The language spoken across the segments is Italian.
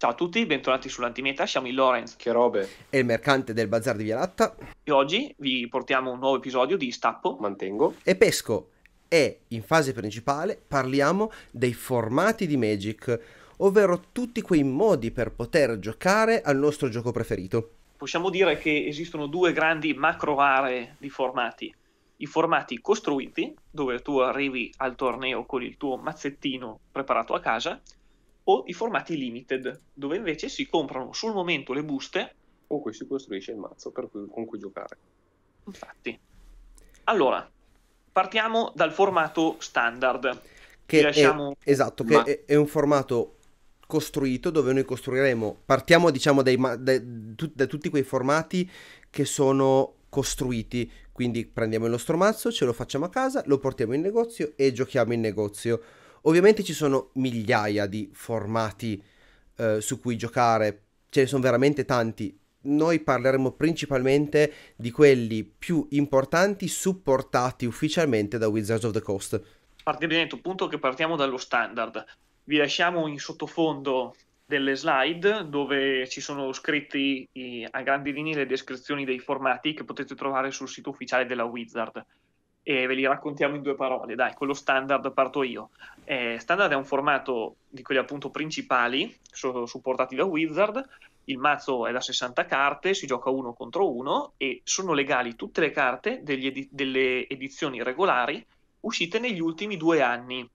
Ciao a tutti, bentornati sull'Antimeta, siamo i Lorenz. Che robe. E il mercante del bazar di Vialatta. E oggi vi portiamo un nuovo episodio di Stappo. Mantengo. E Pesco. E in fase principale parliamo dei formati di Magic, ovvero tutti quei modi per poter giocare al nostro gioco preferito. Possiamo dire che esistono due grandi macro aree di formati. I formati costruiti, dove tu arrivi al torneo con il tuo mazzettino preparato a casa, o i formati limited, dove invece si comprano sul momento le buste con cui si costruisce il mazzo cui, con cui giocare. Infatti. Allora, partiamo dal formato standard. Che lasciamo... è, esatto, Ma... che è, è un formato costruito dove noi costruiremo, partiamo diciamo dai, dai, tu, da tutti quei formati che sono costruiti, quindi prendiamo il nostro mazzo, ce lo facciamo a casa, lo portiamo in negozio e giochiamo in negozio Ovviamente ci sono migliaia di formati eh, su cui giocare, ce ne sono veramente tanti. Noi parleremo principalmente di quelli più importanti supportati ufficialmente da Wizards of the Coast. Partiamo punto che partiamo dallo standard. Vi lasciamo in sottofondo delle slide dove ci sono scritti i, a grandi linee le descrizioni dei formati che potete trovare sul sito ufficiale della Wizard e ve li raccontiamo in due parole. Dai, con lo standard parto io. Eh, standard è un formato di quelli appunto principali, sono supportati da Wizard. Il mazzo è da 60 carte, si gioca uno contro uno e sono legali tutte le carte edi- delle edizioni regolari uscite negli ultimi due anni.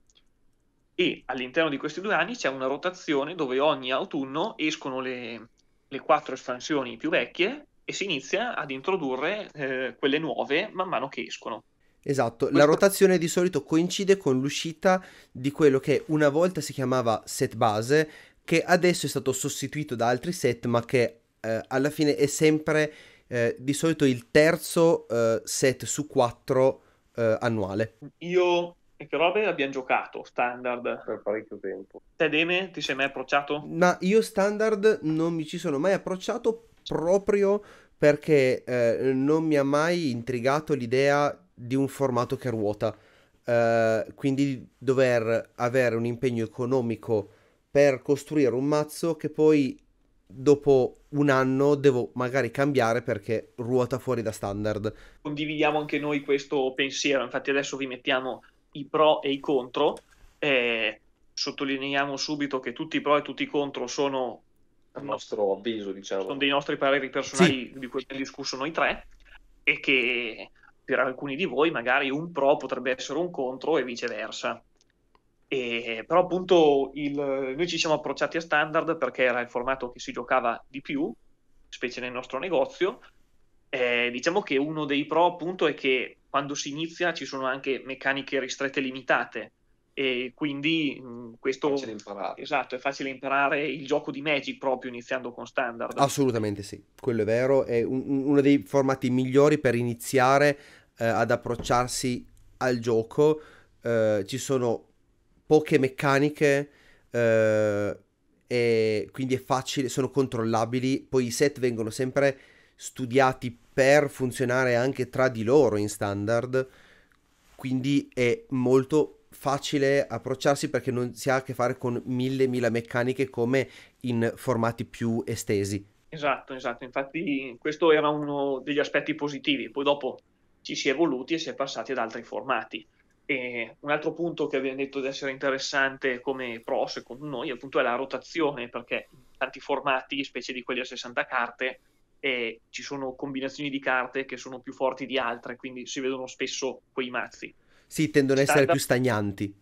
E all'interno di questi due anni c'è una rotazione dove ogni autunno escono le, le quattro espansioni più vecchie e si inizia ad introdurre eh, quelle nuove man mano che escono Esatto, la rotazione di solito coincide con l'uscita di quello che una volta si chiamava set base, che adesso è stato sostituito da altri set, ma che eh, alla fine è sempre eh, di solito il terzo eh, set su quattro eh, annuale. Io e che robe abbiamo giocato standard per parecchio tempo. Te Deme ti sei mai approcciato? Ma io standard non mi ci sono mai approcciato proprio perché eh, non mi ha mai intrigato l'idea di un formato che ruota. Uh, quindi dover avere un impegno economico per costruire un mazzo che poi dopo un anno devo magari cambiare perché ruota fuori da standard. Condividiamo anche noi questo pensiero, infatti adesso vi mettiamo i pro e i contro. Eh, sottolineiamo subito che tutti i pro e tutti i contro sono Il nostro avviso, diciamo. Sono dei nostri pareri personali sì. di cui abbiamo discusso noi tre e che per alcuni di voi magari un pro potrebbe essere un contro e viceversa. E, però appunto il, noi ci siamo approcciati a standard perché era il formato che si giocava di più, specie nel nostro negozio. Eh, diciamo che uno dei pro appunto è che quando si inizia ci sono anche meccaniche ristrette limitate, e quindi mm, questo facile imparare. esatto, è facile imparare il gioco di Magic proprio iniziando con standard. Assolutamente sì, quello è vero, è un, uno dei formati migliori per iniziare eh, ad approcciarsi al gioco. Eh, ci sono poche meccaniche eh, e quindi è facile, sono controllabili, poi i set vengono sempre studiati per funzionare anche tra di loro in standard, quindi è molto facile approcciarsi perché non si ha a che fare con mille, mille meccaniche come in formati più estesi. Esatto, esatto, infatti questo era uno degli aspetti positivi, poi dopo ci si è evoluti e si è passati ad altri formati. E un altro punto che abbiamo detto di essere interessante come pro, secondo noi, appunto è la rotazione, perché in tanti formati, specie di quelli a 60 carte, eh, ci sono combinazioni di carte che sono più forti di altre, quindi si vedono spesso quei mazzi. Sì, tendono ad essere più stagnanti.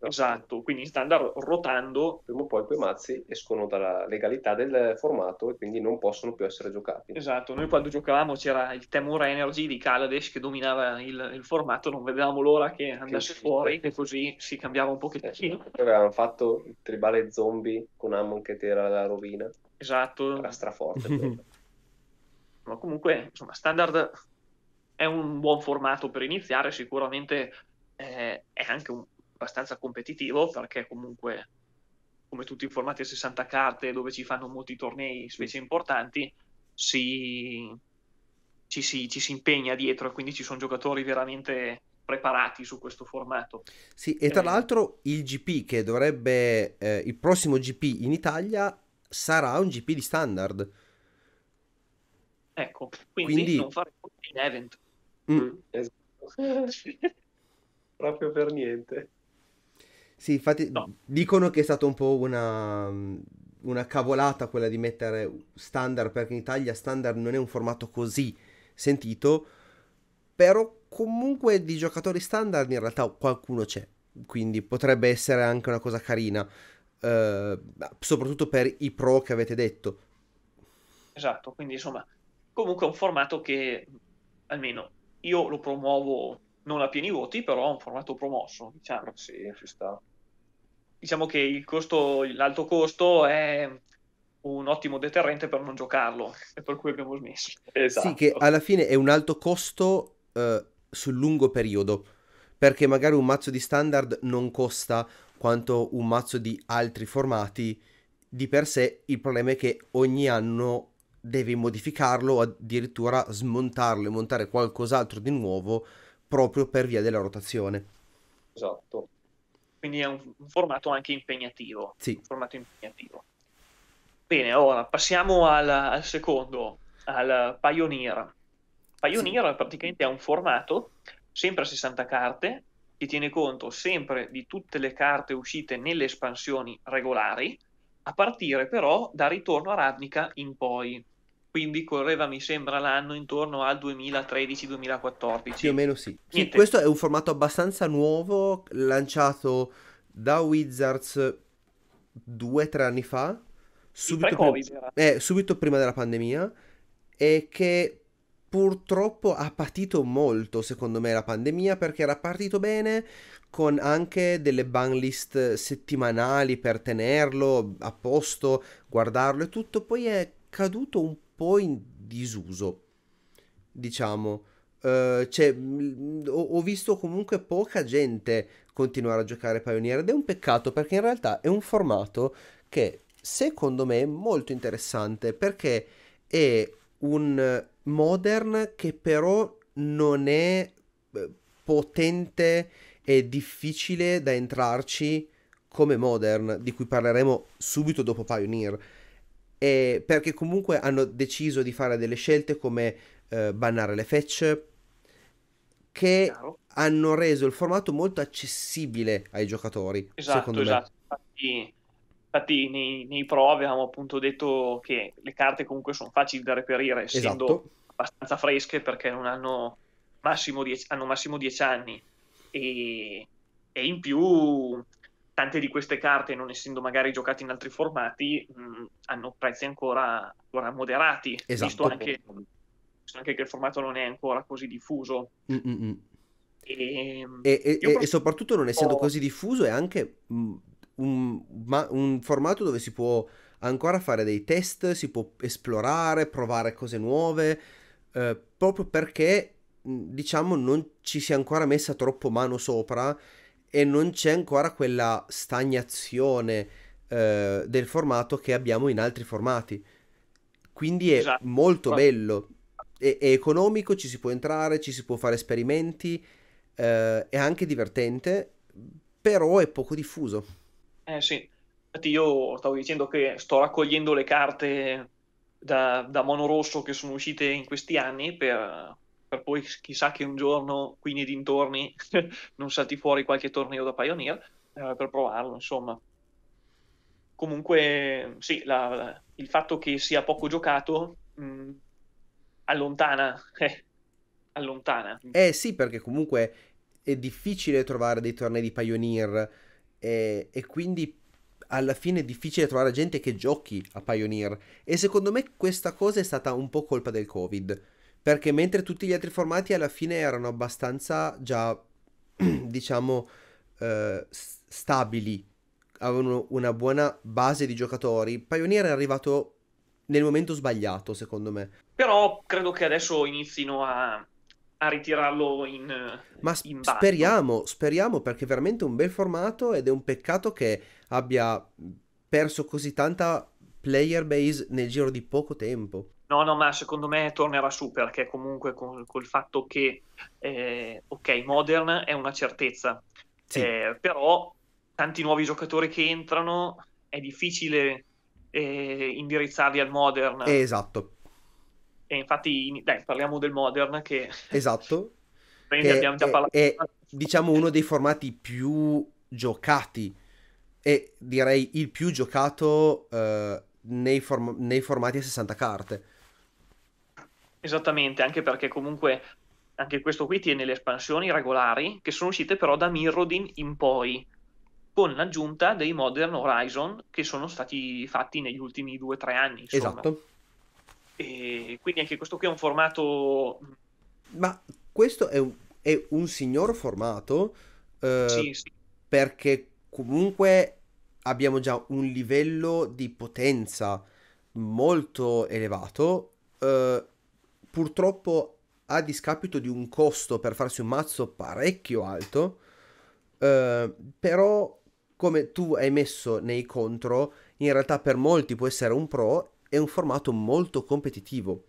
Esatto, quindi standard rotando. Prima o poi quei mazzi escono dalla legalità del formato e quindi non possono più essere giocati. Esatto, noi quando giocavamo c'era il Temur Energy di Kaladesh che dominava il, il formato, non vedevamo l'ora che andasse che fuori e così si cambiava un eh, pochettino. Eh, avevamo fatto il tribale zombie con Ammon che era la rovina. Esatto. Era straforte. Ma comunque, insomma, standard è un buon formato per iniziare, sicuramente eh, è anche un, abbastanza competitivo perché comunque come tutti i formati a 60 carte dove ci fanno molti tornei, specie importanti, si, ci, si, ci si impegna dietro e quindi ci sono giocatori veramente preparati su questo formato. Sì, e tra eh. l'altro il GP che dovrebbe, eh, il prossimo GP in Italia sarà un GP di standard. Ecco, quindi, quindi... non faremo un event. Mm. mm. Esatto. Proprio per niente. Sì, infatti no. dicono che è stata un po' una, una, cavolata quella di mettere standard, perché in Italia standard non è un formato così sentito, però comunque di giocatori standard in realtà qualcuno c'è, quindi potrebbe essere anche una cosa carina, eh, soprattutto per i pro che avete detto. Esatto, quindi insomma, comunque è un formato che almeno io lo promuovo non a pieni voti, però è un formato promosso, diciamo. Sì, ci sta. Diciamo che costo, l'alto costo è un ottimo deterrente per non giocarlo, e per cui abbiamo smesso. Esatto. Sì, che alla fine è un alto costo eh, sul lungo periodo, perché magari un mazzo di standard non costa quanto un mazzo di altri formati. Di per sé il problema è che ogni anno devi modificarlo o addirittura smontarlo e montare qualcos'altro di nuovo proprio per via della rotazione. Esatto. Quindi è un, un formato anche impegnativo. Sì. formato impegnativo. Bene, ora passiamo al, al secondo, al Pioneer. Pioneer sì. praticamente è un formato sempre a 60 carte che tiene conto sempre di tutte le carte uscite nelle espansioni regolari, a partire però da Ritorno a Ravnica in poi quindi correva mi sembra l'anno intorno al 2013-2014. Più o meno sì. sì. Questo è un formato abbastanza nuovo, lanciato da Wizards due o tre anni fa, subito, pre- eh, subito prima della pandemia, e che purtroppo ha patito molto, secondo me, la pandemia perché era partito bene con anche delle ban list settimanali per tenerlo a posto, guardarlo e tutto, poi è caduto un po' po' in disuso, diciamo. Uh, cioè, ho, ho, visto comunque poca gente continuare a giocare Pioneer ed è un peccato perché in realtà è un formato che secondo me è molto interessante perché è un modern che però non è eh, potente e difficile da entrarci come modern di cui parleremo subito dopo Pioneer e perché comunque hanno deciso di fare delle scelte come eh, bannare le fetch che no. hanno reso il formato molto accessibile ai giocatori. Esatto, esatto. Infatti, infatti nei, nei, pro avevamo appunto detto che le carte comunque sono facili da reperire, essendo esatto. abbastanza fresche perché non hanno massimo 10 anni e, e in più tante di queste carte, non essendo magari giocate in altri formati, mh, mm, hanno prezzi ancora, ancora moderati, esatto. visto, anche, visto, anche, che il formato non è ancora così diffuso. mm, mm, mm. Ehm, E, e, e, e, soprattutto non essendo così diffuso è anche un, un, formato dove si può ancora fare dei test, si può esplorare, provare cose nuove, eh, proprio perché diciamo non ci si è ancora messa troppo mano sopra e non c'è ancora quella stagnazione eh, del formato che abbiamo in altri formati. Quindi è esatto. molto bello, è, è, economico, ci si può entrare, ci si può fare esperimenti, eh, è anche divertente, però è poco diffuso. Eh sì, infatti io stavo dicendo che sto raccogliendo le carte da, da Mono che sono uscite in questi anni per per poi chissà che un giorno qui nei dintorni non salti fuori qualche torneo da Pioneer eh, per provarlo, insomma. Comunque, sì, la, la, il fatto che sia poco giocato mh, mm, allontana, eh, allontana. Eh sì, perché comunque è difficile trovare dei tornei di Pioneer eh, e quindi alla fine è difficile trovare gente che giochi a Pioneer e secondo me questa cosa è stata un po' colpa del Covid perché mentre tutti gli altri formati alla fine erano abbastanza già, diciamo, eh, stabili, avevano una buona base di giocatori, Pioneer è arrivato nel momento sbagliato, secondo me. Però credo che adesso inizino a, a ritirarlo in. Ma sp- in speriamo, speriamo perché è veramente un bel formato ed è un peccato che abbia perso così tanta player base nel giro di poco tempo. No, no, ma secondo me tornerà su perché comunque con, col fatto che, eh, ok, Modern è una certezza, sì. eh, però tanti nuovi giocatori che entrano è difficile eh, indirizzarli al Modern. esatto. E infatti, in, dai, parliamo del Modern che... Esatto. Quindi abbiamo già parlato. È, diciamo, uno dei formati più giocati e direi il più giocato eh, nei, form- nei formati a 60 carte Esattamente, anche perché comunque anche questo qui tiene le espansioni regolari che sono uscite però da Mirrodin in poi, con l'aggiunta dei Modern Horizon che sono stati fatti negli ultimi 2-3 anni. Insomma. Esatto. E quindi anche questo qui è un formato... Mm, Ma questo è un, è un signor formato eh, sì, sì. perché comunque abbiamo già un livello di potenza molto elevato. Eh, purtroppo a discapito di un costo per farsi un mazzo parecchio alto, eh, però come tu hai messo nei contro, in realtà per molti può essere un pro, è un formato molto competitivo,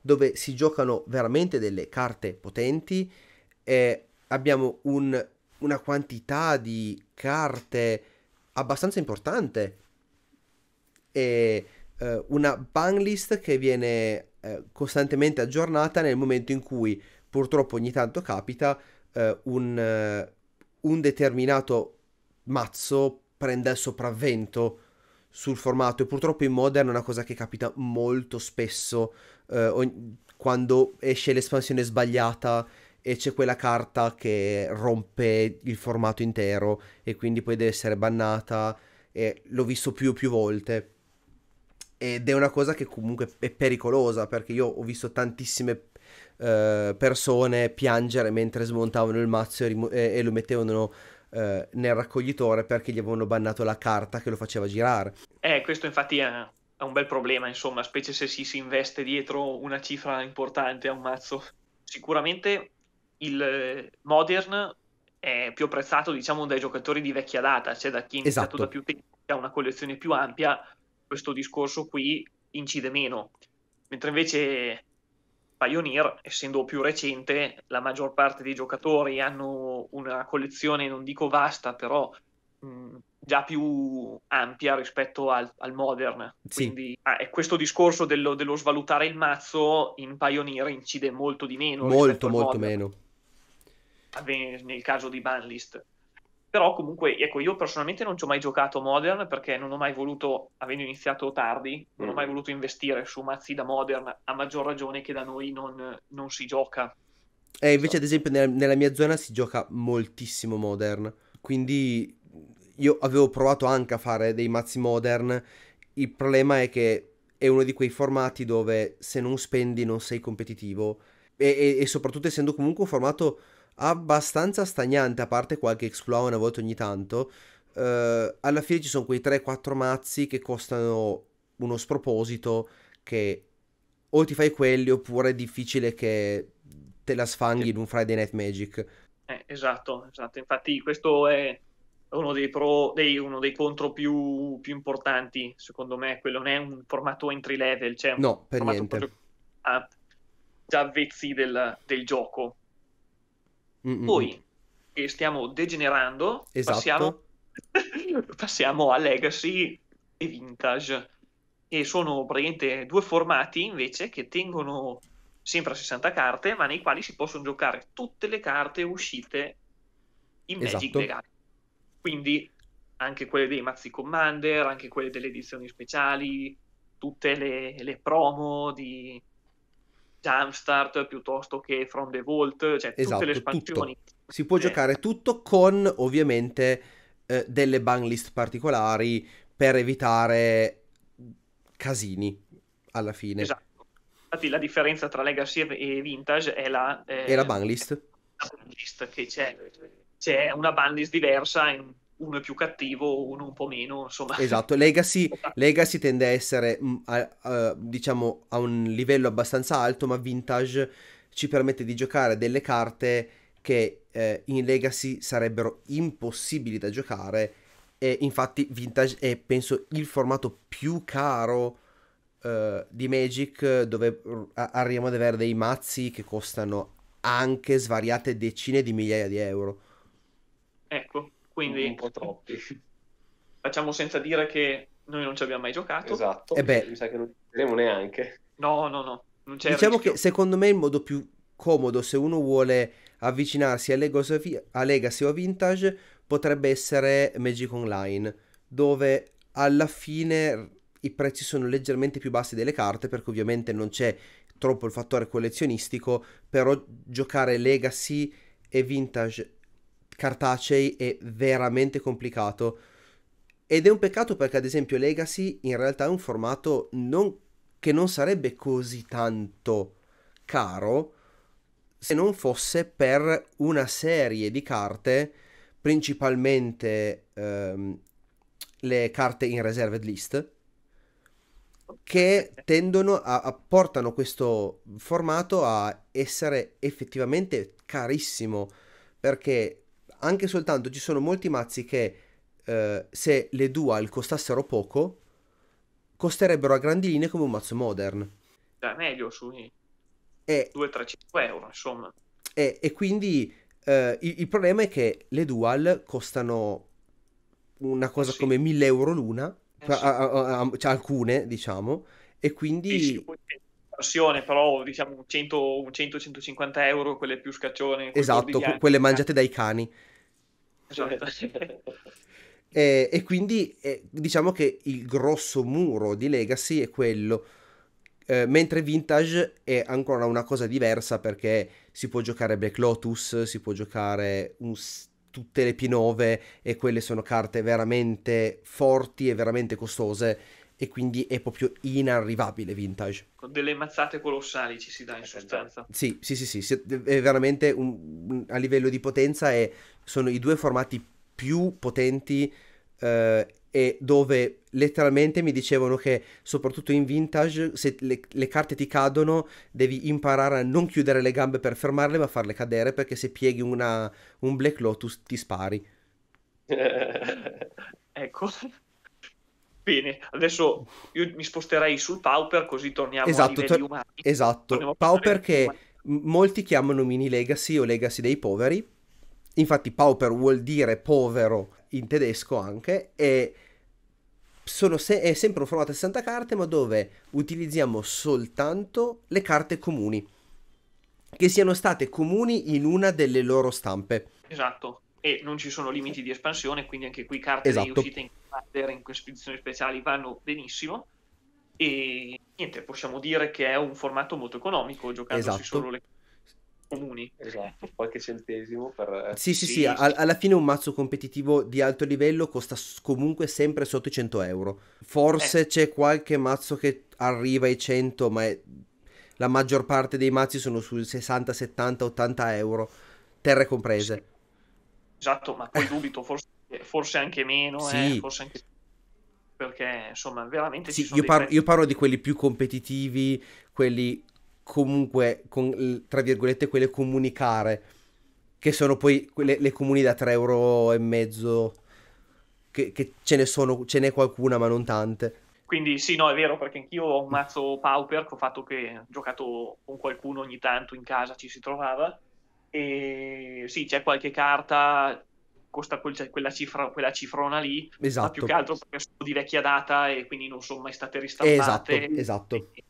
dove si giocano veramente delle carte potenti e abbiamo un, una quantità di carte abbastanza importante. E eh, una list che viene eh, costantemente aggiornata nel momento in cui purtroppo ogni tanto capita eh, un, eh, un determinato mazzo prende il sopravvento sul formato e purtroppo in Modern è una cosa che capita molto spesso eh, ogni, quando esce l'espansione sbagliata e c'è quella carta che rompe il formato intero e quindi poi deve essere bannata e l'ho visto più e più volte ed è una cosa che comunque è pericolosa perché io ho visto tantissime eh, persone piangere mentre smontavano il mazzo e, rim- e lo mettevano eh, nel raccoglitore perché gli avevano bannato la carta che lo faceva girare. Eh, questo infatti è, è un bel problema, insomma, specie se si, si investe dietro una cifra importante a un mazzo. Sicuramente il eh, Modern è più apprezzato, diciamo, dai giocatori di vecchia data, cioè da chi è iniziato esatto. da più tempo, ha una collezione più ampia questo discorso qui incide meno. Mentre invece Pioneer, essendo più recente, la maggior parte dei giocatori hanno una collezione, non dico vasta, però mh, mm, già più ampia rispetto al, al modern. Sì. Quindi ah, questo discorso dello, dello, svalutare il mazzo in Pioneer incide molto di meno. Molto, molto meno. Avviene nel caso di Banlist però comunque ecco io personalmente non ci ho mai giocato modern perché non ho mai voluto avendo iniziato tardi non mm. ho mai mm. voluto investire su mazzi da modern a maggior ragione che da noi non, non si gioca eh, invece so. ad esempio nella, nella, mia zona si gioca moltissimo modern quindi io avevo provato anche a fare dei mazzi modern il problema è che è uno di quei formati dove se non spendi non sei competitivo e, e, e soprattutto essendo comunque un formato abbastanza stagnante, a parte qualche exploit una volta ogni tanto. Eh, alla fine ci sono quei 3-4 mazzi che costano uno sproposito che o ti fai quelli oppure è difficile che te la sfanghi in un Friday Night Magic. Eh, esatto, esatto, infatti questo è uno dei, pro, dei, uno dei contro più, più, importanti, secondo me, quello non è un formato entry level, cioè no, per niente. Proprio, ah, già avvezzi del, del gioco Mm-mm. Poi che stiamo degenerando, esatto. passiamo, passiamo a legacy e vintage. E sono praticamente due formati invece che tengono sempre a 60 carte, ma nei quali si possono giocare tutte le carte uscite in Magic esatto. legali. Quindi anche quelle dei mazzi Commander, anche quelle delle edizioni speciali, tutte le, le promo di, Jumpstart piuttosto che From the Vault, cioè esatto, le espansioni. Tutto. Si può eh. giocare tutto con ovviamente eh, delle ban list particolari per evitare casini alla fine. Esatto. Infatti la differenza tra Legacy e Vintage è la... Eh, è la ban list. La ban list che c'è, c'è una ban list diversa in uno è più cattivo, uno un po' meno, insomma. Esatto, Legacy, esatto. Legacy tende a essere, mm, a, a, diciamo, a un livello abbastanza alto, ma Vintage ci permette di giocare delle carte che eh, in Legacy sarebbero impossibili da giocare e infatti Vintage è penso il formato più caro eh, di Magic dove arriviamo ad avere dei mazzi che costano anche svariate decine di migliaia di euro. Ecco, quindi, un po' troppi. Facciamo senza dire che noi non ci abbiamo mai giocato. Esatto, e eh beh, mi sa che non ci diremo neanche. No, no, no. diciamo che secondo me il modo più comodo se uno vuole avvicinarsi a, a Legacy o a Vintage potrebbe essere Magic Online, dove alla fine i prezzi sono leggermente più bassi delle carte perché ovviamente non c'è troppo il fattore collezionistico, però giocare Legacy e Vintage cartacei è veramente complicato. Ed è un peccato perché ad esempio Legacy in realtà è un formato non, che non sarebbe così tanto caro se non fosse per una serie di carte, principalmente ehm, le carte in reserved list, che tendono a, a, portano questo formato a essere effettivamente carissimo perché anche soltanto ci sono molti mazzi che eh, se le dual costassero poco, costerebbero a grandi linee come un mazzo modern. Cioè, meglio sui e... 2-3-5 euro, insomma. E, e quindi eh, il, il, problema è che le dual costano una cosa eh sì. come 1000 euro l'una, eh, cioè sì. a, a, cioè alcune diciamo, e quindi... Sì, sì, versione, però diciamo 100-150 euro, quelle più scaccione. Esatto, quelle mangiate dai cani. Esatto. e, eh, e, quindi eh, diciamo che il grosso muro di Legacy è quello. Eh, mentre Vintage è ancora una cosa diversa perché si può giocare Black Lotus, si può giocare un, tutte le P9 e quelle sono carte veramente forti e veramente costose e quindi è proprio inarrivabile vintage. Con delle mazzate colossali ci si dà in eh, sostanza. Sì, sì, sì, sì, è veramente un, a livello di potenza è, sono i due formati più potenti eh, e dove letteralmente mi dicevano che soprattutto in vintage se le, le, carte ti cadono devi imparare a non chiudere le gambe per fermarle ma farle cadere perché se pieghi una, un Black Lotus ti spari. ecco. Bene, adesso io mi sposterei sul Pauper così torniamo esatto, a livelli to- umani. Esatto, Pauper che umani. molti chiamano mini legacy o legacy dei poveri. Infatti Pauper vuol dire povero in tedesco anche e se- è sempre un formato a 60 carte ma dove utilizziamo soltanto le carte comuni che siano state comuni in una delle loro stampe. Esatto e non ci sono limiti di espansione, quindi anche qui carte esatto. di uscita in commander in spedizioni speciali vanno benissimo. E niente, possiamo dire che è un formato molto economico, giocandosi esatto. solo le comuni. Esatto, qualche centesimo per... Eh, sì, sì, sì, sì. Al- alla fine un mazzo competitivo di alto livello costa comunque sempre sotto i 100 euro. Forse eh. c'è qualche mazzo che arriva ai 100, ma è... la maggior parte dei mazzi sono sui 60, 70, 80 euro, terre comprese. Sì. Esatto, ma poi dubito, forse, forse anche meno, eh, sì. eh, forse anche perché insomma veramente sì, io, parlo, io, parlo, di quelli più competitivi, quelli comunque, con, tra virgolette, quelle comunicare, che sono poi quelle, le comuni da 3 euro, e che, che ce ne sono, ce n'è qualcuna ma non tante. Quindi sì, no, è vero, perché anch'io ho un mazzo pauper che ho fatto che ho giocato con qualcuno ogni tanto in casa, ci si trovava, e sì, c'è qualche carta, costa quel, cioè, quella, cifra, quella, cifrona lì, esatto. ma più esatto. che altro perché sono di vecchia data e quindi non sono mai state ristampate. Esatto, esatto. È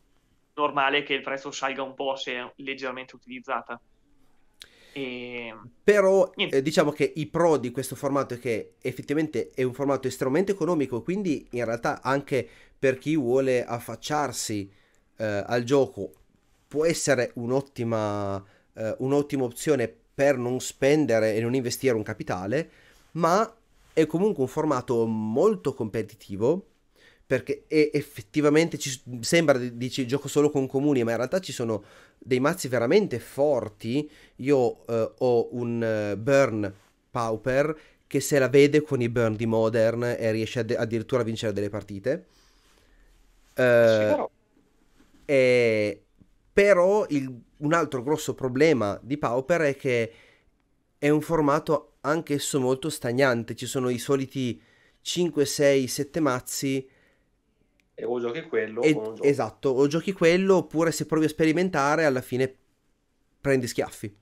normale che il prezzo salga un po' se è leggermente utilizzata. E... Però eh, diciamo che i pro di questo formato è che effettivamente è un formato estremamente economico, quindi in realtà anche per chi vuole affacciarsi eh, al gioco può essere un'ottima eh, un'ottima opzione per non spendere e non investire un capitale, ma è comunque un formato molto competitivo perché effettivamente ci sembra dici gioco solo con comuni, ma in realtà ci sono dei mazzi veramente forti. Io eh, ho un eh, Burn Pauper che se la vede con i Burn di Modern e riesce ad- addirittura a vincere delle partite. Eh, sì, però. Eh, però il un altro grosso problema di Pauper è che è un formato anch'esso molto stagnante, ci sono i soliti 5, 6, 7 mazzi. E o giochi quello e, o Esatto, o giochi quello oppure se provi a sperimentare alla fine prendi schiaffi.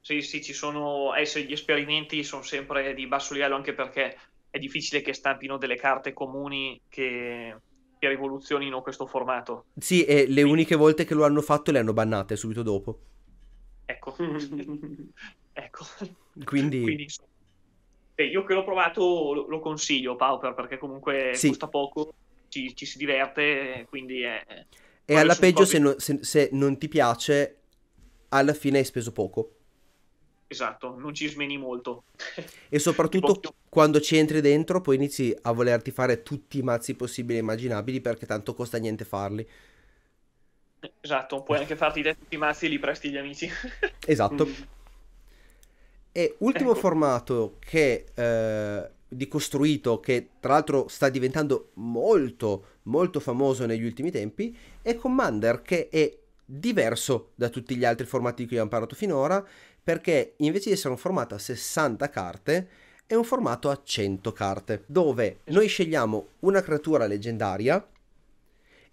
Sì, sì, ci sono. Eh, gli esperimenti sono sempre di basso livello, anche perché è difficile che stampino delle carte comuni che che rivoluzionino questo formato. Sì, e le sì. uniche volte che lo hanno fatto le hanno bannate subito dopo. Ecco. ecco. Quindi... Quindi beh, io che l'ho provato lo, consiglio, Pauper, perché comunque sì. costa poco, ci, ci, si diverte, quindi è... E alla peggio, se, no, se, se non ti piace, alla fine hai speso poco. Esatto, non ci smeni molto. E soprattutto tipo... quando ci entri dentro poi inizi a volerti fare tutti i mazzi possibili e immaginabili perché tanto costa niente farli. Esatto, puoi anche farti tutti i mazzi e li presti gli amici. esatto. Mm. E ultimo ecco. formato che eh, di costruito che tra l'altro sta diventando molto molto famoso negli ultimi tempi è Commander che è diverso da tutti gli altri formati di cui abbiamo parlato finora perché invece di essere un formato a 60 carte è un formato a 100 carte, dove noi scegliamo una creatura leggendaria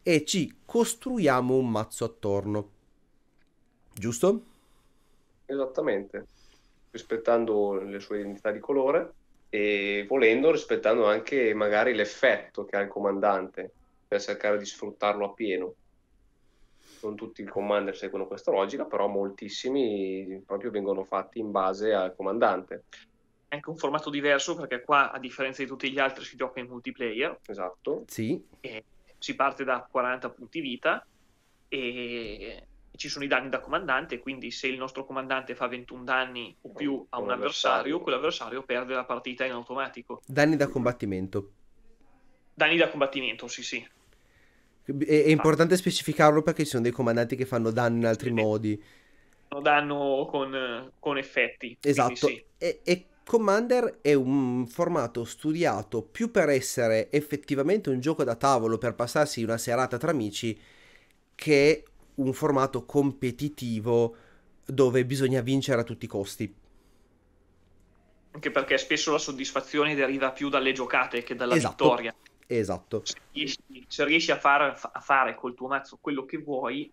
e ci costruiamo un mazzo attorno. Giusto? Esattamente, rispettando le sue identità di colore e volendo rispettando anche magari l'effetto che ha il comandante per cercare di sfruttarlo a pieno non tutti i commander seguono questa logica, però moltissimi proprio vengono fatti in base al comandante. È anche un formato diverso perché qua, a differenza di tutti gli altri, si gioca in multiplayer. Esatto. Sì. si parte da 40 punti vita e ci sono i danni da comandante, quindi se il nostro comandante fa 21 danni o più a un avversario, quell'avversario perde la partita in automatico. Danni da combattimento. Danni da combattimento, sì, sì. È, è importante specificarlo perché ci sono dei comandanti che fanno danno in altri sì. modi. Danno con, con effetti. Esatto. Sì. E, e Commander è un formato studiato più per essere effettivamente un gioco da tavolo per passarsi una serata tra amici che un formato competitivo dove bisogna vincere a tutti i costi. Anche perché spesso la soddisfazione deriva più dalle giocate che dalla esatto. vittoria. Esatto. Se riesci, a, far, a, fare col tuo mazzo quello che vuoi,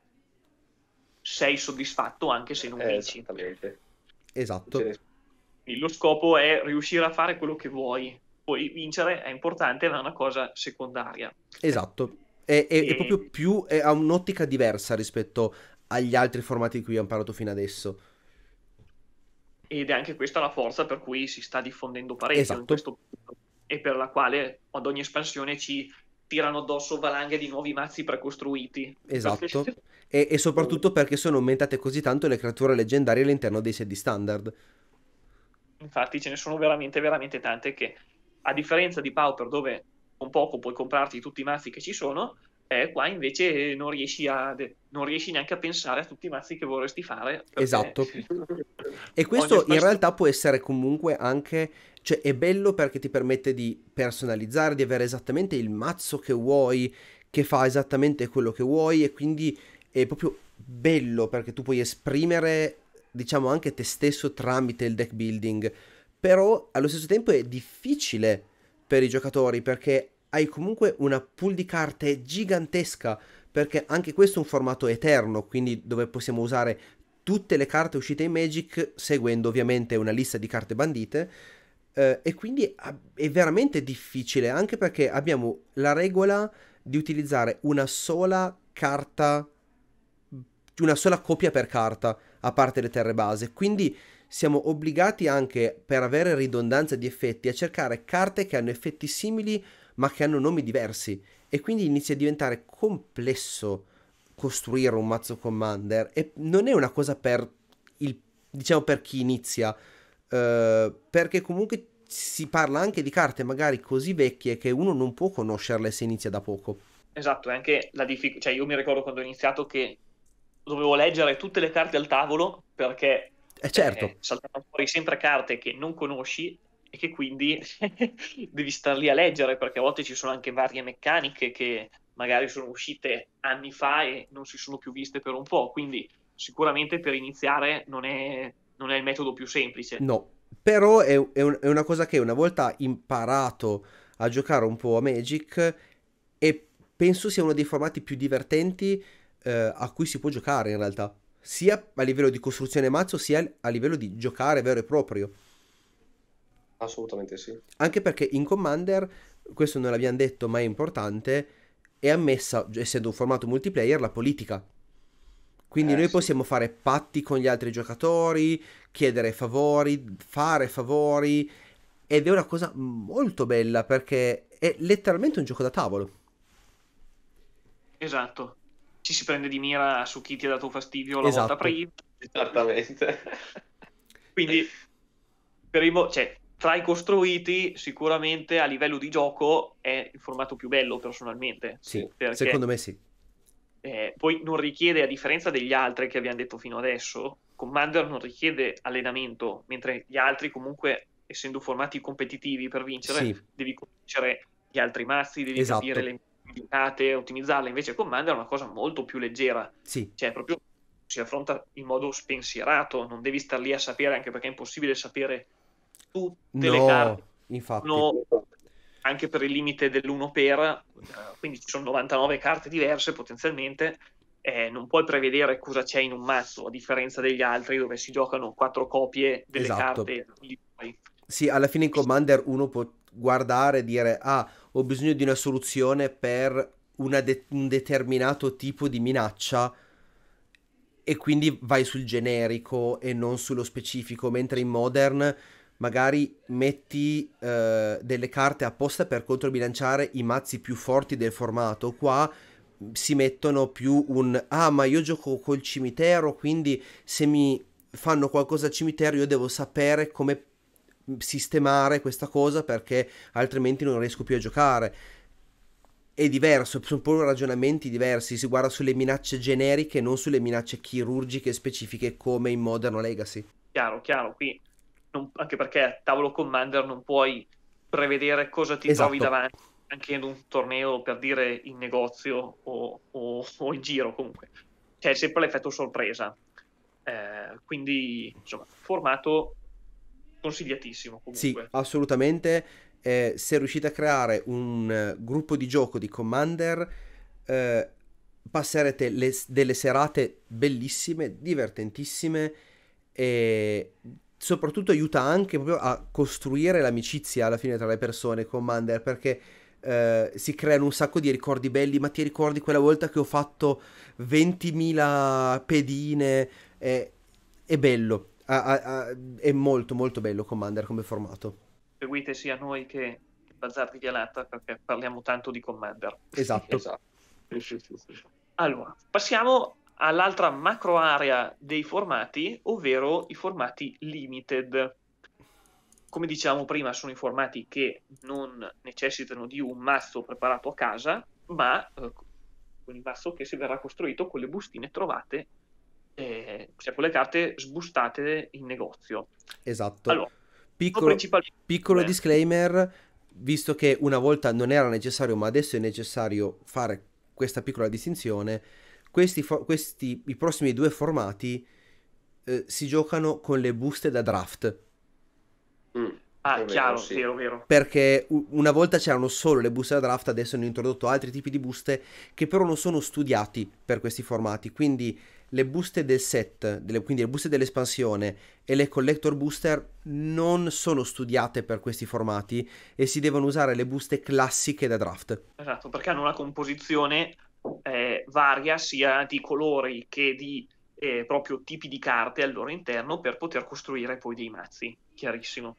sei soddisfatto anche se non vinci. Esattamente. Esatto. Quindi lo scopo è riuscire a fare quello che vuoi. Poi vincere è importante, ma è una cosa secondaria. Esatto. È, è, e... è proprio più è, ha un'ottica diversa rispetto agli altri formati di cui abbiamo parlato fino adesso. Ed è anche questa la forza per cui si sta diffondendo parecchio esatto. in questo momento e per la quale ad ogni espansione ci tirano addosso valanghe di nuovi mazzi precostruiti. Esatto. e, e, soprattutto perché sono aumentate così tanto le creature leggendarie all'interno dei set di standard. Infatti ce ne sono veramente, veramente tante che, a differenza di Pauper, dove con poco puoi comprarti tutti i mazzi che ci sono, e eh, qua invece eh, non riesci, a, non riesci, neanche a pensare a tutti i mazzi che vorresti fare. Esatto. e questo in realtà può essere comunque anche, cioè è bello perché ti permette di personalizzare, di avere esattamente il mazzo che vuoi, che fa esattamente quello che vuoi e quindi è proprio bello perché tu puoi esprimere diciamo anche te stesso tramite il deck building, però allo stesso tempo è difficile per i giocatori perché hai comunque una pool di carte gigantesca, perché anche questo è un formato eterno, quindi dove possiamo usare tutte le carte uscite in Magic, seguendo ovviamente una lista di carte bandite. Eh, e quindi è veramente difficile, anche perché abbiamo la regola di utilizzare una sola carta, una sola copia per carta, a parte le terre base. Quindi siamo obbligati anche per avere ridondanza di effetti a cercare carte che hanno effetti simili ma che hanno nomi diversi e quindi inizia a diventare complesso costruire un mazzo commander e non è una cosa per il diciamo per chi inizia eh, perché comunque si parla anche di carte magari così vecchie che uno non può conoscerle se inizia da poco esatto è anche la difficoltà cioè io mi ricordo quando ho iniziato che dovevo leggere tutte le carte al tavolo perché eh certo. eh, saltavano fuori sempre carte che non conosci e che quindi devi star lì a leggere perché a volte ci sono anche varie meccaniche che magari sono uscite anni fa e non si sono più viste per un po', quindi sicuramente per iniziare non è, non è il metodo più semplice. No, però è, è, un, è una cosa che una volta imparato a giocare un po' a Magic e penso sia uno dei formati più divertenti eh, a cui si può giocare in realtà, sia a livello di costruzione mazzo sia a livello di giocare vero e proprio. Assolutamente sì. Anche perché in Commander, questo non l'abbiamo detto ma è importante, è ammessa, essendo un formato multiplayer, la politica. Quindi eh, noi sì. possiamo fare patti con gli altri giocatori, chiedere favori, fare favori ed è una cosa molto bella perché è letteralmente un gioco da tavolo. Esatto. Ci si prende di mira su chi ti ha dato fastidio la esatto. volta prima. Esattamente. Quindi per il mo- cioè, tra i costruiti sicuramente a livello di gioco è il formato più bello personalmente. Sì, secondo me sì. Eh, poi non richiede, a differenza degli altri che abbiamo detto fino adesso, Commander non richiede allenamento, mentre gli altri comunque, essendo formati competitivi per vincere, sì. devi conoscere gli altri mazzi, devi esatto. capire le abilitate, ottimizzarle. Invece Commander è una cosa molto più leggera. Sì. Cioè, proprio si affronta in modo spensierato, non devi star lì a sapere, anche perché è impossibile sapere tutte no, le carte. Infatti. Sono, anche per il limite dell'1 per, eh, quindi ci sono 99 carte diverse potenzialmente. Eh, non puoi prevedere cosa c'è in un mazzo, a differenza degli altri dove si giocano quattro copie delle esatto. carte. Sì, alla fine in Commander uno può guardare e dire ah, ho bisogno di una soluzione per una de- un determinato tipo di minaccia e quindi vai sul generico e non sullo specifico, mentre in Modern magari metti eh, delle carte apposta per controbilanciare i mazzi più forti del formato. Qua mm, si mettono più un ah, ma io gioco col cimitero, quindi se mi fanno qualcosa al cimitero io devo sapere come mm, sistemare questa cosa perché altrimenti non riesco più a giocare. È diverso, sono proprio ragionamenti diversi, si guarda sulle minacce generiche, non sulle minacce chirurgiche specifiche come in Modern Legacy. Chiaro, chiaro, qui non, anche perché a tavolo Commander non puoi prevedere cosa ti esatto. trovi davanti anche in un torneo per dire in negozio o, o, o in giro comunque c'è sempre l'effetto sorpresa eh, quindi insomma formato consigliatissimo comunque. sì assolutamente eh, se riuscite a creare un eh, gruppo di gioco di Commander eh, passerete le, delle serate bellissime divertentissime e soprattutto aiuta anche proprio a costruire l'amicizia alla fine tra le persone, Commander, perché eh, si creano un sacco di ricordi belli, ma ti ricordi quella volta che ho fatto 20.000 pedine, è, è bello, a, a, a, è molto molto bello Commander come formato. Seguite sia noi che Bazar di Galata perché parliamo tanto di Commander. Esatto. esatto. Allora, passiamo all'altra macro area dei formati, ovvero i formati limited. Come dicevamo prima, sono i formati che non necessitano di un mazzo preparato a casa, ma eh, il mazzo che si verrà costruito con le bustine trovate, eh, cioè con le carte sbustate in negozio. Esatto. Allora, piccolo, principalmente... piccolo eh. disclaimer, visto che una volta non era necessario, ma adesso è necessario fare questa piccola distinzione questi, questi i prossimi due formati eh, si giocano con le buste da draft. Mm. Ah, vero, chiaro, sì. vero, vero. Perché una volta c'erano solo le buste da draft, adesso hanno introdotto altri tipi di buste che però non sono studiati per questi formati. Quindi le buste del set, delle, quindi le buste dell'espansione e le collector booster non sono studiate per questi formati e si devono usare le buste classiche da draft. Esatto, perché hanno una composizione varia sia di colori che di eh, proprio tipi di carte al loro interno per poter costruire poi dei mazzi. Chiarissimo.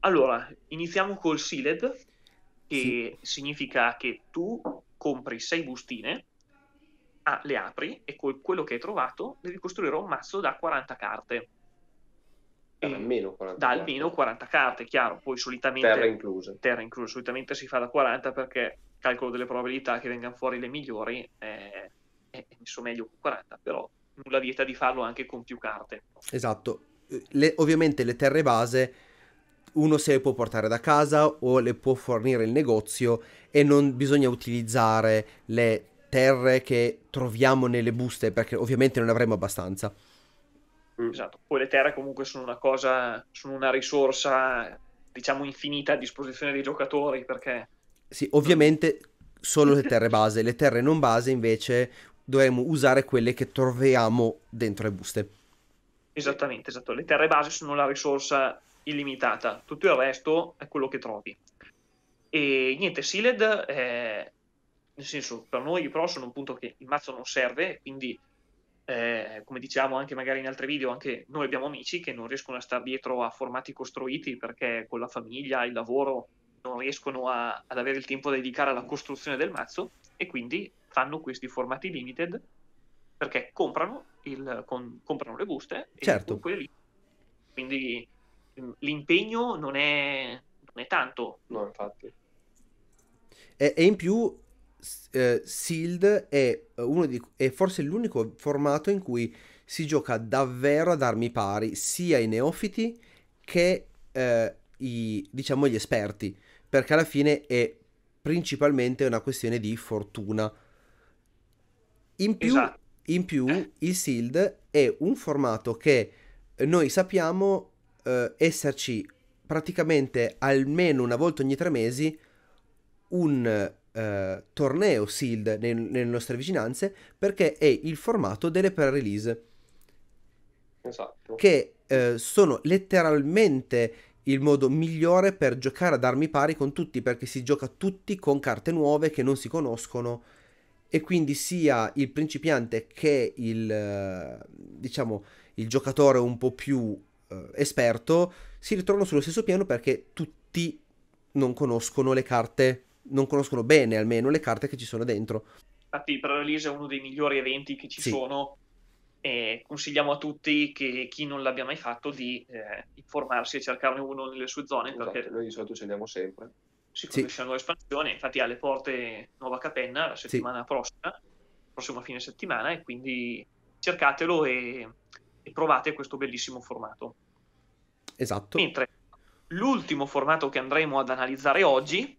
Allora, iniziamo col Sealed, che sì. significa che tu compri sei bustine, ah, le apri e con quello che hai trovato devi costruire un mazzo da 40 carte. Eh, da almeno 40 da almeno 40 carte, chiaro. Poi solitamente terra inclusa. Terra inclusa, solitamente si fa da 40 perché calcolo delle probabilità che vengano fuori le migliori è, è messo meglio con 40, però nulla vieta di farlo anche con più carte. Esatto. Le, ovviamente le terre base uno se le può portare da casa o le può fornire il negozio e non bisogna utilizzare le terre che troviamo nelle buste perché ovviamente non avremo abbastanza. Mm. Esatto, poi le terre comunque sono una cosa, sono una risorsa diciamo infinita a disposizione dei giocatori perché sì, ovviamente solo le terre base, le terre non base invece dovremmo usare quelle che troviamo dentro le buste. Esattamente, esatto. Le terre base sono la risorsa illimitata, tutto il resto è quello che trovi. E niente, Sealed, è... nel senso, per noi però sono un punto che il mazzo non serve, quindi eh, come diciamo anche magari in altri video, anche noi abbiamo amici che non riescono a stare dietro a formati costruiti perché con la famiglia, il lavoro, non riescono a, ad avere il tempo da dedicare alla costruzione del mazzo e quindi fanno questi formati limited perché comprano, il, con, comprano le buste e certo. quelle lì. quindi mm, l'impegno non è, non è tanto no infatti e, e in più eh, Sealed è, eh, di, è forse l'unico formato in cui si gioca davvero ad armi pari sia i neofiti che eh, i, diciamo, gli esperti perché alla fine è principalmente una questione di fortuna. In più, esatto. in più eh? il Sealed è un formato che noi sappiamo eh, esserci praticamente almeno una volta ogni tre mesi un eh, torneo Sealed nel, nelle nostre vicinanze perché è il formato delle pre-release. Esatto. Che eh, sono letteralmente il modo migliore per giocare ad armi pari con tutti, perché si gioca tutti con carte nuove che non si conoscono e quindi sia il principiante che il, eh, diciamo, il giocatore un po' più eh, esperto si ritrovano sullo stesso piano perché tutti non conoscono le carte, non conoscono bene almeno le carte che ci sono dentro. Infatti il pre è uno dei migliori eventi che ci sì. sono e consigliamo a tutti che chi non l'abbia mai fatto di eh, informarsi e cercarne uno nelle sue zone esatto, perché noi di solito ce ne andiamo sempre siccome sì. c'è una nuova espansione infatti ha le porte nuova capenna la settimana sì. prossima prossimo fine settimana e quindi cercatelo e, e provate questo bellissimo formato esatto mentre l'ultimo formato che andremo ad analizzare oggi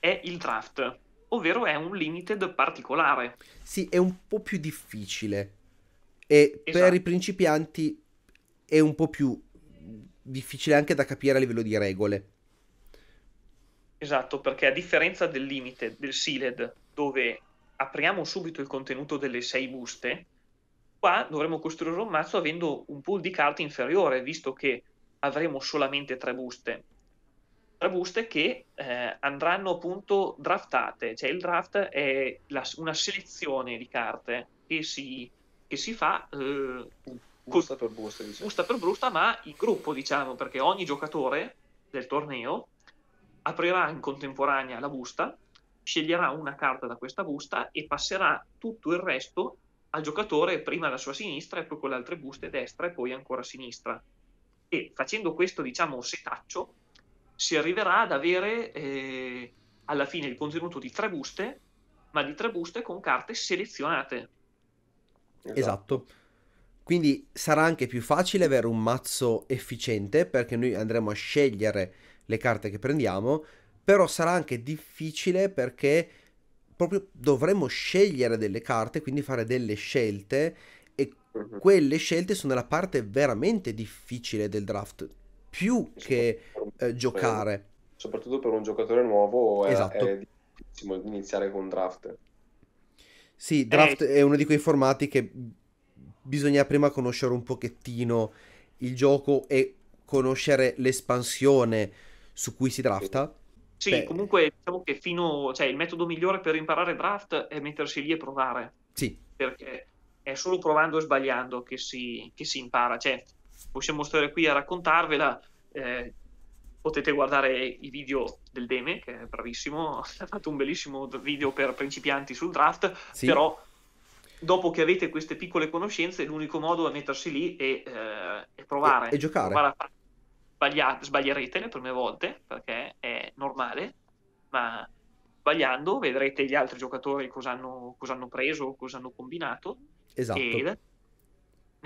è il draft ovvero è un limited particolare sì è un po' più difficile e esatto. per i esatto. principianti è un po' più difficile anche da capire a livello di regole. Esatto, perché a differenza del limite del SILED, dove apriamo subito il contenuto delle sei buste, qua dovremo costruire un mazzo avendo un pool di carte inferiore, visto che avremo solamente tre buste. Tre buste che eh, andranno appunto draftate, cioè il draft è la, una selezione di carte che si che si fa eh, busta, per busta, diciamo. busta per busta, ma in gruppo, diciamo, perché ogni giocatore del torneo aprirà in contemporanea la busta, sceglierà una carta da questa busta e passerà tutto il resto al giocatore prima alla sua sinistra e poi con le altre buste destra e poi ancora a sinistra. E facendo questo, diciamo, setaccio, si arriverà ad avere eh, alla fine il contenuto di tre buste, ma di tre buste con carte selezionate Esatto. esatto. Quindi sarà anche più facile avere un mazzo efficiente perché noi andremo a scegliere le carte che prendiamo, però sarà anche difficile perché proprio dovremo scegliere delle carte, quindi fare delle scelte e mhm. quelle scelte sono la parte veramente difficile del draft, più che eh, giocare. Soprattutto per un giocatore nuovo è, esatto. è difficile iniziare con un draft. Sì, eh. draft eh, è uno di quei formati che bisogna prima conoscere un pochettino il gioco e conoscere l'espansione su cui si drafta. Sì, Beh. comunque diciamo che fino, cioè, il metodo migliore per imparare draft è mettersi lì e provare. Sì. Perché è solo provando e sbagliando che si, che si impara. Cioè, possiamo stare qui a raccontarvela. Eh, potete guardare i video del Deme, che è bravissimo, ha fatto un bellissimo video per principianti sul draft, sì. però dopo che avete queste piccole conoscenze l'unico modo è mettersi lì e, eh, e provare. E, e giocare. Provare a Sbaglia- sbaglierete le prime volte, perché è normale, ma sbagliando vedrete gli altri giocatori cosa hanno, cosa hanno preso, cosa hanno combinato. Esatto. E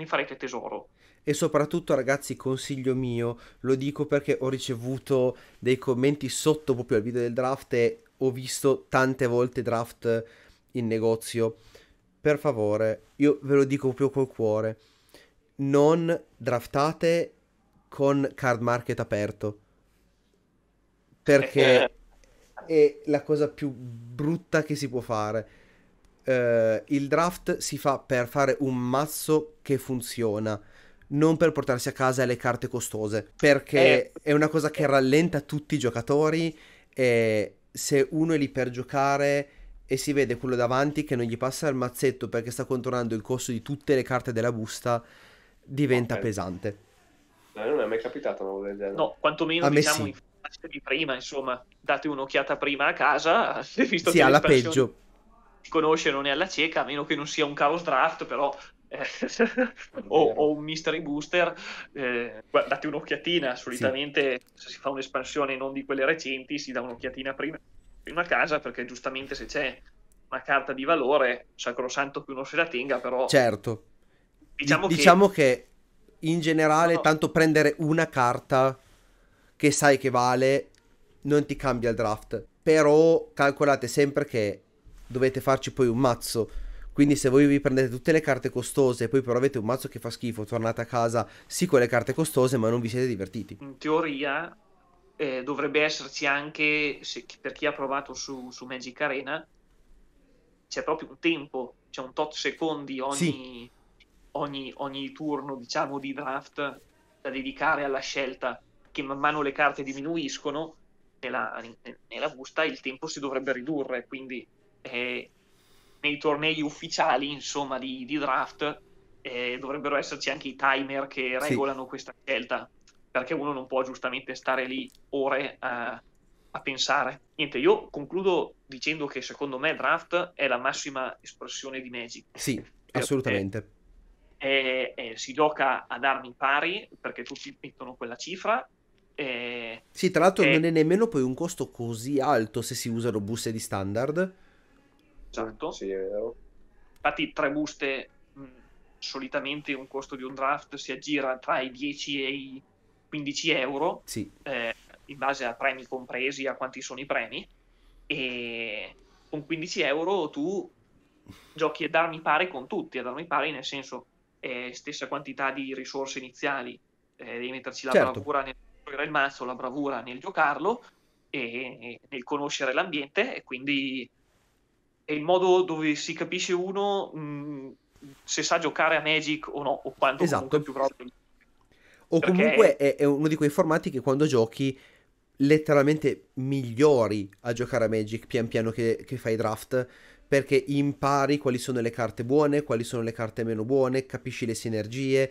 ne farete tesoro. E soprattutto, ragazzi, consiglio mio, lo dico perché ho ricevuto dei commenti sotto proprio al video del draft e ho visto tante volte draft in negozio. Per favore, io ve lo dico proprio col cuore, non draftate con card market aperto. Perché eh, eh. è la cosa più brutta che si può fare eh, il draft si fa per fare un mazzo che funziona, non per portarsi a casa le carte costose, perché eh. è una cosa che rallenta tutti i giocatori e se uno è lì per giocare e si vede quello davanti che non gli passa il mazzetto perché sta controllando il costo di tutte le carte della busta, diventa okay. pesante. No, non è mai capitato una cosa del genere. No, quantomeno a diciamo sì. in fase di prima, insomma, date un'occhiata prima a casa, visto sì, che alla l'espansione... peggio ti conosce non è alla cieca, a meno che non sia un caos draft, però eh, o, o, un mystery booster, eh, date un'occhiatina. Solitamente sì. se si fa un'espansione non di quelle recenti, si dà un'occhiatina prima, prima a casa perché giustamente se c'è una carta di valore, sacrosanto che uno se la tenga, però... Certo. Diciamo, D- che... Diciamo che... in generale, no. tanto prendere una carta che sai che vale non ti cambia il draft, però calcolate sempre che dovete farci poi un mazzo. Quindi se voi vi prendete tutte le carte costose e poi però avete un mazzo che fa schifo, tornate a casa sì con le carte costose ma non vi siete divertiti. In teoria eh, dovrebbe esserci anche, se, per chi ha provato su, su, Magic Arena, c'è proprio un tempo, c'è un tot secondi ogni, sì. ogni, ogni turno diciamo di draft da dedicare alla scelta che man mano le carte diminuiscono nella, nella busta il tempo si dovrebbe ridurre quindi eh, nei tornei ufficiali insomma, di, di draft eh, dovrebbero esserci anche i timer che regolano sì. questa scelta, perché uno non può giustamente stare lì ore a, eh, a pensare. Niente, io concludo dicendo che secondo me draft è la massima espressione di Magic. Sì, assolutamente. È, è, si gioca ad armi pari perché tutti mettono quella cifra eh, sì, tra l'altro eh, non è nemmeno poi un costo così alto se si usano buste di standard. Esatto. Sì, è vero. Infatti tre buste mh, solitamente un costo di un draft si aggira tra i 10 e i 15 euro. Sì. Eh, in base a premi compresi, a quanti sono i premi. E con 15 euro tu giochi a darmi pari con tutti, a darmi pari nel senso eh, stessa quantità di risorse iniziali, eh, devi metterci la certo. bravura nel costruire il mazzo, la bravura nel giocarlo e, e nel conoscere l'ambiente e quindi è il modo dove si capisce uno mh, se sa giocare a Magic o no, o quanto esatto. è più probabile. O Perché... comunque è, è, uno di quei formati che quando giochi letteralmente migliori a giocare a Magic pian piano che, che fai draft perché impari quali sono le carte buone, quali sono le carte meno buone, capisci le sinergie,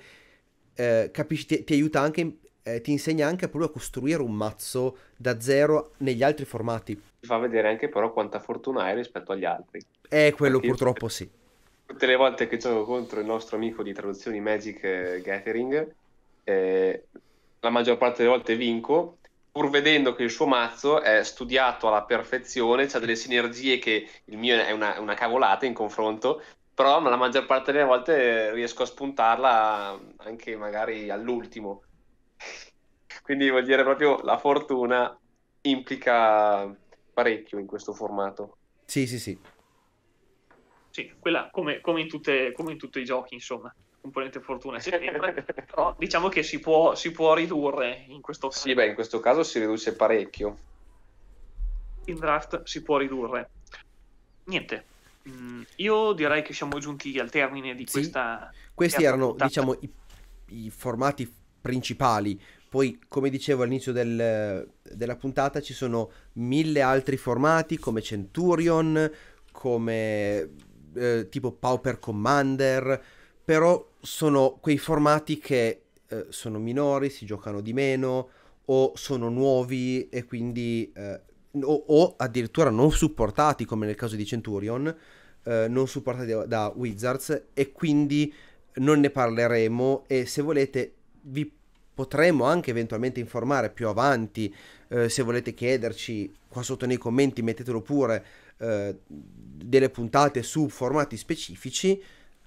eh, capisci, ti, ti, aiuta anche, eh, ti insegna anche proprio a costruire un mazzo da zero negli altri formati fa vedere anche però quanta fortuna hai rispetto agli altri. Eh, quello Perché purtroppo io, sì. Tutte le volte che gioco contro il nostro amico di traduzioni Magic eh, Gathering, eh, la maggior parte delle volte vinco, pur vedendo che il suo mazzo è studiato alla perfezione, ha delle sinergie che il mio è una, una cavolata in confronto, però la maggior parte delle volte riesco a spuntarla anche magari all'ultimo. Quindi vuol dire proprio la fortuna implica parecchio in questo formato. Sì, sì, sì. Sì, quella come, come, in, tutte, come in, tutti i giochi, insomma, componente fortuna c'è sempre, però diciamo che si può, si può ridurre in questo caso. Sì, beh, in questo caso si riduce parecchio. In draft si può ridurre. Niente, mm, io direi che siamo giunti al termine di sì, questa. Questi erano, puntata. diciamo, i, i formati principali poi, come dicevo all'inizio del, della puntata, ci sono mille altri formati come Centurion, come eh, tipo Pauper Commander, però sono quei formati che eh, sono minori, si giocano di meno o sono nuovi e quindi eh, o, o, addirittura non supportati come nel caso di Centurion, eh, non supportati da, da Wizards e quindi non ne parleremo e se volete vi potremmo anche eventualmente informare più avanti, eh, se volete chiederci, qua sotto nei commenti mettetelo pure, eh, delle puntate su formati specifici,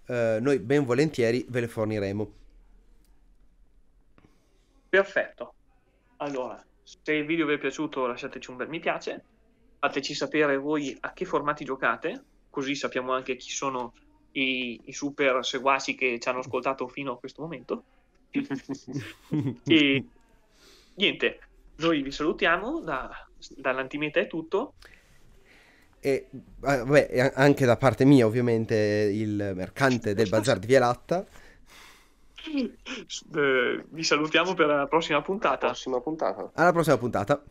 eh, noi ben volentieri ve le forniremo. Perfetto. Allora, se il video vi è piaciuto lasciateci un bel mi piace, fateci sapere voi a che formati giocate, così sappiamo anche chi sono i, i super seguaci che ci hanno ascoltato fino a questo momento e niente, noi vi salutiamo, da, dall'antimeta è tutto. E ah, vabbè, anche da parte mia ovviamente il mercante del bazar di Vialatta. Eh, vi salutiamo per la prossima puntata. Alla prossima puntata. Alla prossima puntata.